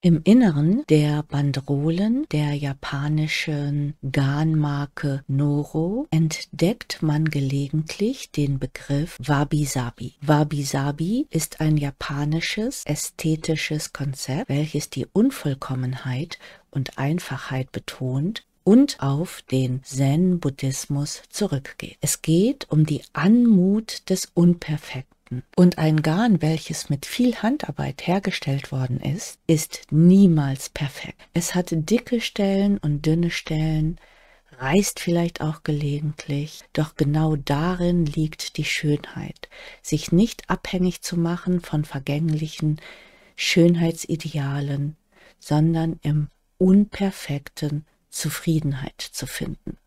Im Inneren der Banderolen der japanischen Garnmarke Noro entdeckt man gelegentlich den Begriff Wabi-Sabi. Wabi-Sabi ist ein japanisches ästhetisches Konzept, welches die Unvollkommenheit und Einfachheit betont und auf den Zen-Buddhismus zurückgeht. Es geht um die Anmut des Unperfekten und ein Garn, welches mit viel Handarbeit hergestellt worden ist, ist niemals perfekt. Es hat dicke Stellen und dünne Stellen, reißt vielleicht auch gelegentlich, doch genau darin liegt die Schönheit, sich nicht abhängig zu machen von vergänglichen Schönheitsidealen, sondern im Unperfekten Zufriedenheit zu finden.